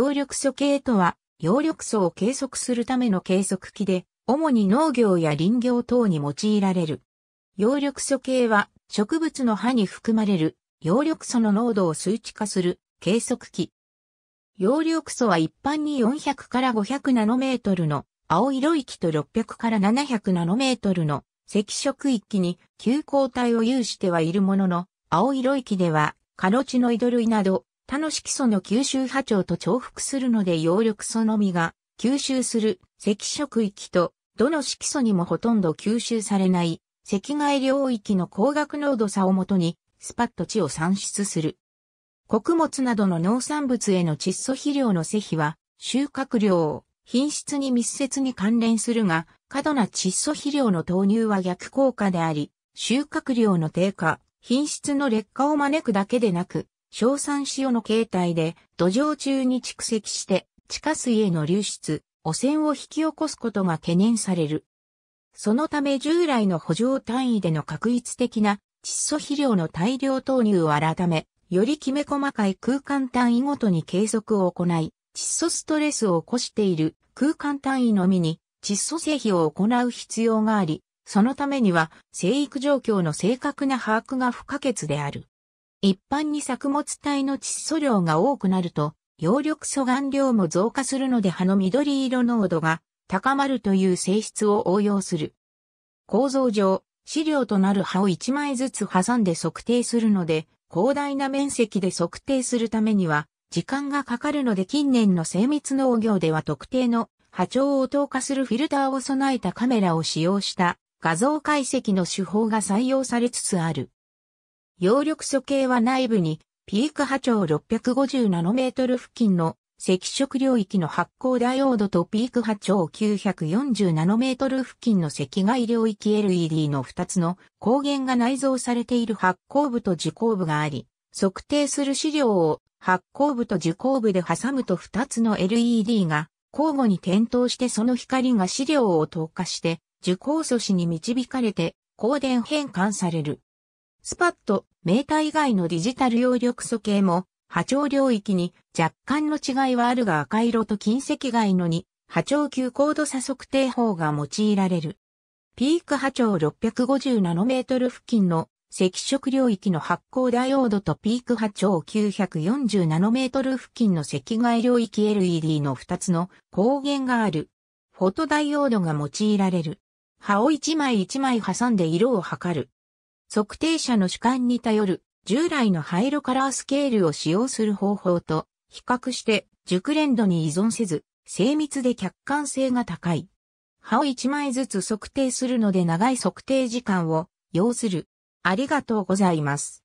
葉緑素計とは、葉緑素を計測するための計測器で、主に農業や林業等に用いられる。葉緑素計は、植物の葉に含まれる葉緑素の濃度を数値化する計測器。葉緑素は一般に400から500ナノメートルの青色域と600から700ナノメートルの赤色域に急光体を有してはいるものの、青色域ではカロチノイド類など他の色素の吸収波長と重複するので葉緑素のみが吸収する赤色域と、どの色素にもほとんど吸収されない赤外領域の光学濃度差をもとに、スパッと地を産出する。穀物などの農産物への窒素肥料の施肥は、収穫量、品質に密接に関連するが、過度な窒素肥料の投入は逆効果であり、収穫量の低下、品質の劣化を招くだけでなく、硝酸塩の形態で土壌中に蓄積して地下水への流出、汚染を引き起こすことが懸念される。そのため従来の補助単位での確率的な窒素肥料の大量投入を改め、よりきめ細かい空間単位ごとに計測を行い、窒素ストレスを起こしている空間単位のみに窒素製品を行う必要があり、そのためには生育状況の正確な把握が不可欠である。一般に作物体の窒素量が多くなると、葉緑素含量も増加するので葉の緑色濃度が高まるという性質を応用する。構造上、資料となる葉を1枚ずつ挟んで測定するので、広大な面積で測定するためには、時間がかかるので近年の精密農業では特定の波長を透過するフィルターを備えたカメラを使用した画像解析の手法が採用されつつある。葉緑素系は内部にピーク波長650ナノメートル付近の赤色領域の発光ダイオードとピーク波長940ナノメートル付近の赤外領域 LED の2つの光源が内蔵されている発光部と受光部があり、測定する資料を発光部と受光部で挟むと2つの LED が交互に点灯してその光が資料を透過して受光素子に導かれて光電変換される。スパッとメーター以外のディジタル葉緑素系も波長領域に若干の違いはあるが赤色と近赤外のに波長級高度差測定法が用いられる。ピーク波長650ナノメートル付近の赤色領域の発光ダイオードとピーク波長940ナノメートル付近の赤外領域 LED の2つの光源がある。フォトダイオードが用いられる。葉を1枚1枚挟んで色を測る。測定者の主観に頼る従来の灰色カラースケールを使用する方法と比較して熟練度に依存せず精密で客観性が高い。葉を1枚ずつ測定するので長い測定時間を要する。ありがとうございます。